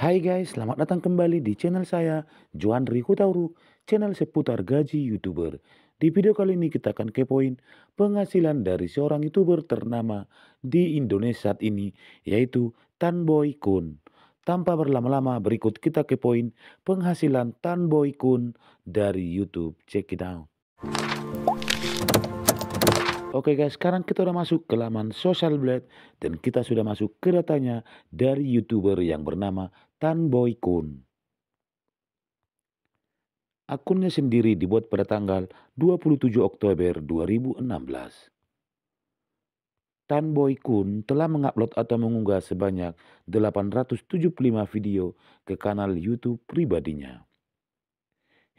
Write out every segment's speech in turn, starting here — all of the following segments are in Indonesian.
Hai guys, selamat datang kembali di channel saya, Johan Riku Tauru, channel seputar gaji YouTuber. Di video kali ini kita akan kepoin penghasilan dari seorang YouTuber ternama di Indonesia saat ini, yaitu Tanboy Kun. Tanpa berlama-lama, berikut kita kepoin penghasilan Tanboy Kun dari YouTube. Check it out. Oke guys, sekarang kita sudah masuk ke laman Social Blade dan kita sudah masuk ke datanya dari YouTuber yang bernama Tan Boy Kun. Akunnya sendiri dibuat pada tanggal 27 Oktober 2016. Tan Boy Kun telah mengupload atau mengunggah sebanyak 875 video ke kanal YouTube pribadinya.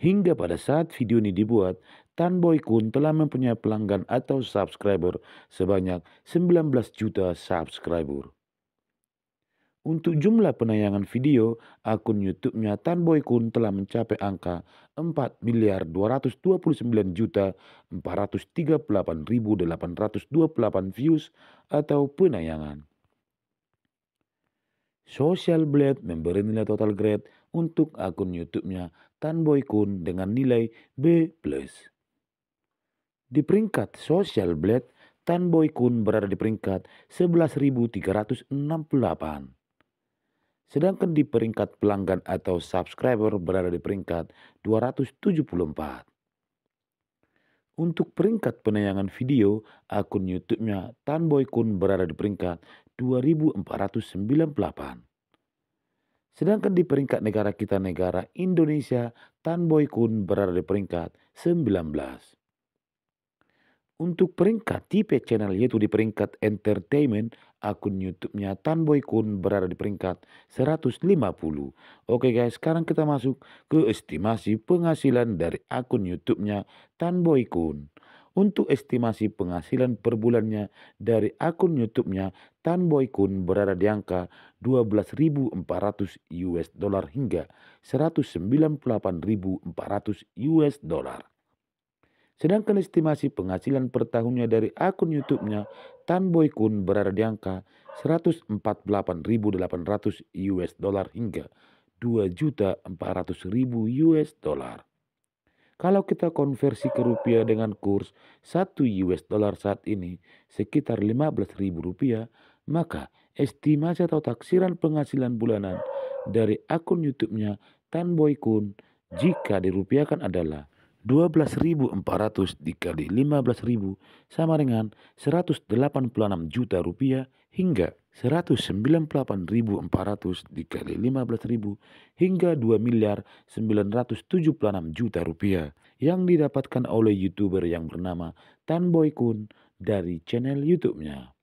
Hingga pada saat video ini dibuat, Tan Boy Kun telah mempunyai pelanggan atau subscriber sebanyak 19 juta subscriber. Untuk jumlah penayangan video, akun YouTube-nya Tan Boy Kun telah mencapai angka 4 miliar 229 juta 438.828 views atau penayangan. Social Blade memberi nilai total grade untuk akun YouTube-nya Tan Boy Kun dengan nilai B+. Di peringkat Social Blade, Tan Boy Kun berada di peringkat 11.368. Sedangkan di peringkat pelanggan atau subscriber berada di peringkat 274. Untuk peringkat penayangan video, akun YouTube-nya Tan Boy Kun berada di peringkat 2498. Sedangkan di peringkat negara kita negara Indonesia, Tan Boy Kun berada di peringkat 19 untuk peringkat tipe channel yaitu di peringkat entertainment akun YouTube-nya Tanboy Kun berada di peringkat 150. Oke guys, sekarang kita masuk ke estimasi penghasilan dari akun YouTube-nya Tanboy Kun. Untuk estimasi penghasilan per bulannya dari akun YouTube-nya Tanboy Kun berada di angka 12.400 US dollar hingga 198.400 US dollar. Sedangkan estimasi penghasilan per tahunnya dari akun YouTube-nya Tan Boy Kun berada di angka 148.800 US dollar hingga 2.400.000 US dollar. Kalau kita konversi ke rupiah dengan kurs 1 US dollar saat ini sekitar 15.000 rupiah, maka estimasi atau taksiran penghasilan bulanan dari akun YouTube-nya Tan Boy Kun jika dirupiahkan adalah 12.400 dikali 15.000 sama dengan 186 juta rupiah hingga 198.400 dikali 15.000 hingga 2 miliar 976 juta rupiah yang didapatkan oleh YouTuber yang bernama Tan Boy Kun dari channel YouTube-nya.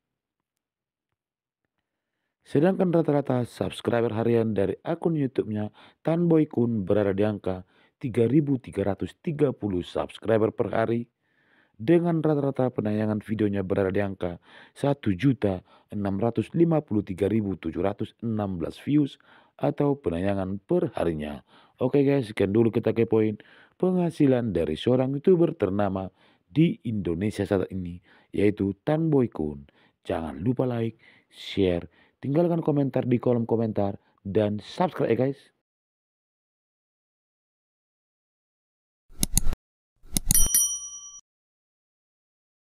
Sedangkan rata-rata subscriber harian dari akun YouTube-nya Tan Boy Kun berada di angka 3.330 subscriber per hari dengan rata-rata penayangan videonya berada di angka 1.653.716 views atau penayangan per harinya. Oke guys, sekian dulu kita ke poin penghasilan dari seorang YouTuber ternama di Indonesia saat ini, yaitu Tan Boy Kun. Jangan lupa like, share, tinggalkan komentar di kolom komentar, dan subscribe ya guys.